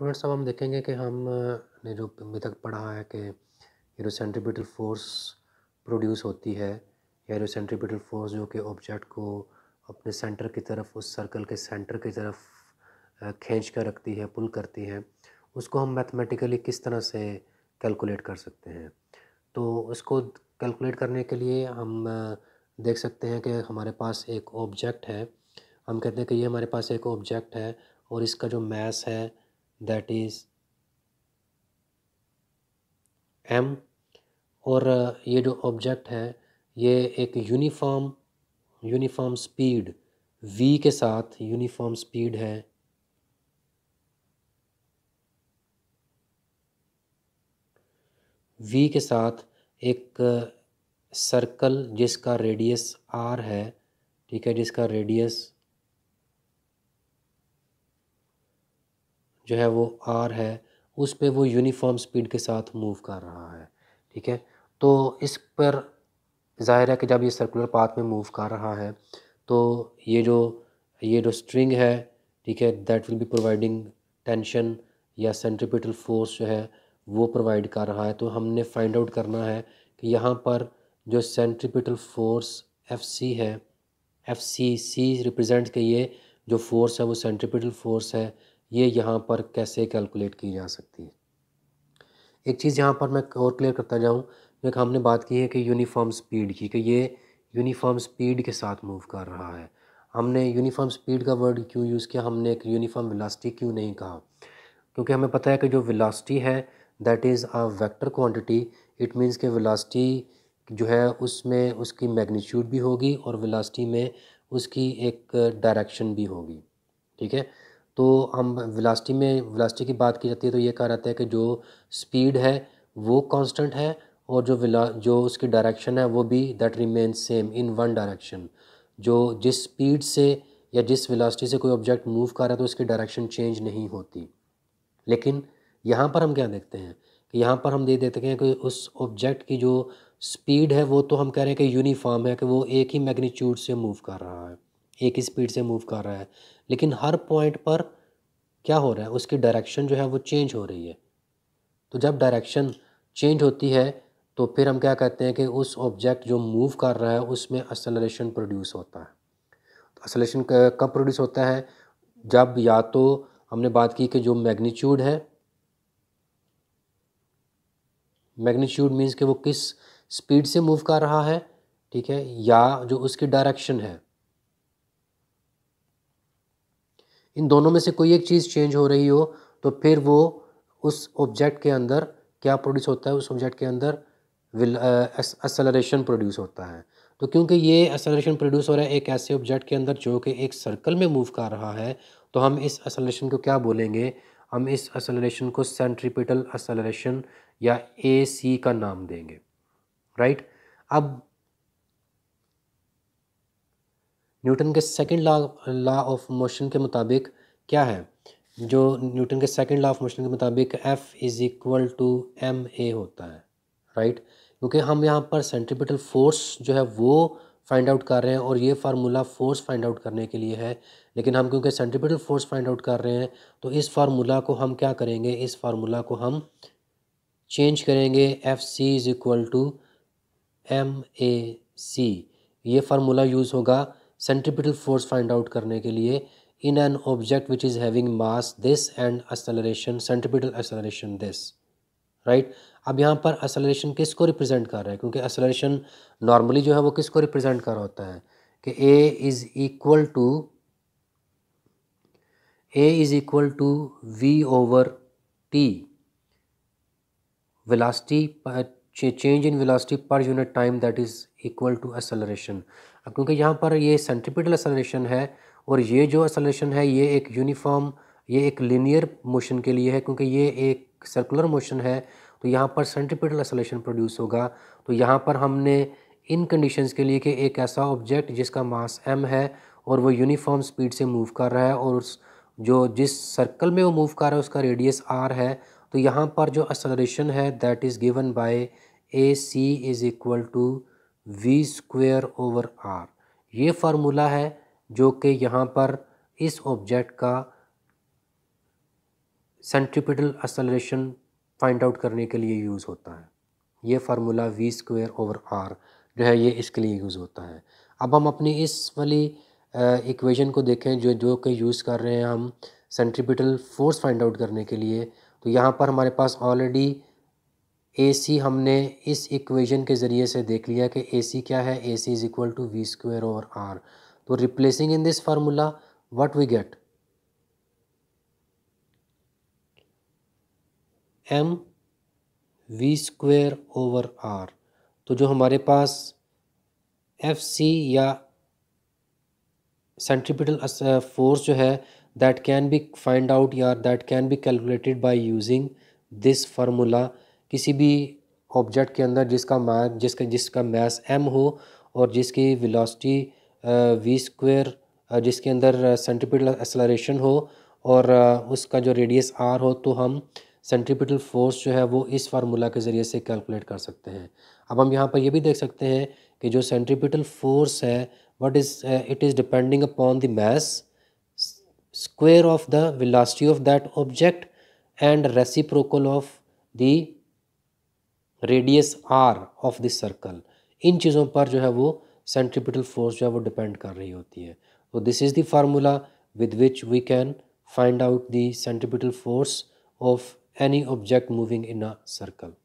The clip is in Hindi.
स्टूडेंट्स अब हम देखेंगे कि हम ने जो अभी तक पढ़ा है कि एरोसेंट्रीपिटल फोर्स प्रोड्यूस होती है या एरोसेंट्रीपिटल फोर्स जो कि ऑब्जेक्ट को अपने सेंटर की तरफ उस सर्कल के सेंटर की तरफ खींच कर रखती है पुल करती है उसको हम मैथमेटिकली किस तरह से कैलकुलेट कर सकते हैं तो उसको कैलकुलेट करने के लिए हम देख सकते हैं कि हमारे पास एक ऑब्जेक्ट है हम कहते हैं कि ये हमारे पास एक ऑब्जेक्ट है और इसका जो मैस है दैट इज़ एम और ये जो ऑब्जेक्ट है ये एक यूनिफॉर्म यूनिफॉर्म स्पीड वी के साथ यूनिफॉर्म स्पीड है वी के साथ एक सर्कल जिसका रेडियस आर है ठीक है जिसका रेडियस जो है वो आर है उस पर वो यूनिफॉर्म स्पीड के साथ मूव कर रहा है ठीक है तो इस पर ज़ाहिर है कि जब ये सर्कुलर पाथ में मूव कर रहा है तो ये जो ये जो स्ट्रिंग है ठीक है that will be providing tension या सेंट्रिपिटल फोर्स जो है वो प्रोवाइड कर रहा है तो हमने फाइंड आउट करना है कि यहाँ पर जो सेंट्रिपिटल फोर्स एफ सी है एफ सी सी रिप्रजेंट के ये जो फोर्स है वो सेंट्रिपिटल फोर्स है ये यहाँ पर कैसे कैलकुलेट की जा सकती है एक चीज़ यहाँ पर मैं और क्लियर करता जाऊँ जो हमने बात की है कि यूनिफॉर्म स्पीड की कि ये यूनिफॉर्म स्पीड के साथ मूव कर रहा है हमने यूनिफॉर्म स्पीड का वर्ड क्यों यूज़ किया हमने एक यूनिफॉर्म विलासिटी क्यों नहीं कहा क्योंकि हमें पता है कि जो विलासिटी है that is a vector quantity it means के विलासिटी जो है उसमें उसकी मैग्नीट्यूड भी होगी और विलासिटी में उसकी एक डायरेक्शन भी होगी ठीक है तो हम वेलोसिटी में वेलोसिटी की बात की जाती है तो ये कहा जाता है कि जो स्पीड है वो कांस्टेंट है और जो विला जो उसकी डायरेक्शन है वो भी that remain same in one direction जो जिस स्पीड से या जिस वेलोसिटी से कोई ऑब्जेक्ट मूव कर रहा है तो उसकी डायरेक्शन चेंज नहीं होती लेकिन यहाँ पर हम क्या देखते हैं कि यहाँ पर हम दे देते हैं कि उस ऑब्जेक्ट की जो स्पीड है वो तो हम कह रहे हैं कि यूनिफॉर्म है कि वो एक ही मैग्नीट्यूड से मूव कर रहा है एक ही स्पीड से मूव कर रहा है लेकिन हर पॉइंट पर क्या हो रहा है उसकी डायरेक्शन जो है वो चेंज हो रही है तो जब डायरेक्शन चेंज होती है तो फिर हम क्या कहते हैं कि उस ऑब्जेक्ट जो मूव कर रहा है उसमें असलेशन प्रोड्यूस होता है तो असलेशन कब प्रोड्यूस होता है जब या तो हमने बात की कि जो मैग्नीट्यूड है मैग्नीट्यूड मीन्स कि वो किस स्पीड से मूव कर रहा है ठीक है या जो उसकी डायरेक्शन है इन दोनों में से कोई एक चीज़ चेंज हो रही हो तो फिर वो उस ऑब्जेक्ट के अंदर क्या प्रोड्यूस होता है उस ऑब्जेक्ट के अंदर विल एसलरेशन प्रोड्यूस होता है तो क्योंकि ये एसलरेशन प्रोड्यूस हो रहा है एक ऐसे ऑब्जेक्ट के अंदर जो कि एक सर्कल में मूव कर रहा है तो हम इस एसलरेशन को क्या बोलेंगे हम इस एसलरेशन को सेंट्रीपिटल एसलरेशन या ए सी का नाम देंगे राइट अब न्यूटन के second law law of motion के मुताबिक क्या है जो न्यूटन के सेकंड लॉ ऑफ मोशन के मुताबिक F is equal to M A होता है राइट right? क्योंकि हम यहाँ पर सेंट्रिपिटल फोर्स जो है वो फाइंड आउट कर रहे हैं और ये फार्मूला फोर्स फाइंड आउट करने के लिए है लेकिन हम क्योंकि सेंट्रिपिटल फोर्स फाइंड आउट कर रहे हैं तो इस फार्मूला को हम क्या करेंगे इस फार्मूला को हम चेंज करेंगे F C is equal to M A C ये फार्मूला यूज़ होगा सेंट्रिपिटल फोर्स फाइंड आउट करने के लिए in an object which is having mass this and acceleration centripetal acceleration this right अब यहाँ पर असलरेशन किसको रिप्रेजेंट कर रहा है क्योंकि असलरेशन नॉर्मली जो है वो किसको रिप्रेजेंट कर रहा होता है कि A is equal to A is equal to V over T velocity change in velocity per unit time that is equal to acceleration अब क्योंकि यहाँ पर ये सेंट्रिपिटल एसलेशन है और ये जो एसलेशन है ये एक यूनिफॉर्म ये एक लीनियर मोशन के लिए है क्योंकि ये एक सर्कुलर मोशन है तो यहाँ पर सेंट्रिपिटल एसलेशन प्रोड्यूस होगा तो यहाँ पर हमने इन कंडीशंस के लिए कि एक ऐसा ऑब्जेक्ट जिसका मास एम है और वो यूनिफॉर्म स्पीड से मूव कर रहा है और उस जो जिस सर्कल में वो मूव कर रहा है उसका रेडियस आर है तो यहाँ पर जो असलरेशन है that is given by A C is equal to V square over R ये फार्मूला है जो कि यहाँ पर इस ऑब्जेक्ट का सेंट्रिपिटल असलेशन फाइंड आउट करने के लिए यूज़ होता है ये formula V square over R जो है ये इसके लिए यूज़ होता है अब हम अपनी इस वाली इक्वेशन को देखें जो जो कि यूज़ कर रहे हैं हम सेंट्रिपिटल फोर्स फाइंड आउट करने के लिए तो यहाँ पर हमारे पास ऑलरेडी ए सी हमने इस इक्वेशन के ज़रिए से देख लिया कि ए सी क्या है A C is equal to V square over R तो replacing in this formula what we get M V square over R तो जो हमारे पास एफ सी या सेंट्रीपिटल फोर्स जो है that can be find out या that can be calculated by using this formula किसी भी ऑब्जेक्ट के अंदर जिसका मा जिसका जिसका मैस एम हो और जिसकी विलासटी वी स्क्वेयर जिसके अंदर सेंट्रीपिटल एक्सलरेशन हो और उसका जो रेडियस आर हो तो हम सेंट्रीपिटल फोर्स जो है वो इस फार्मूला के ज़रिए से कैलकुलेट कर सकते हैं अब हम यहाँ पर ये भी देख सकते हैं कि जो सेंट्रीपिटल फोर्स है what is it is depending upon the mass square of the velocity of that object and reciprocal of the radius R of this circle इन चीज़ों पर जो है वो सेंट्रिपिटल फोर्स जो है वो डिपेंड कर रही होती है तो this is the formula with which we can find out the force of any object moving in a circle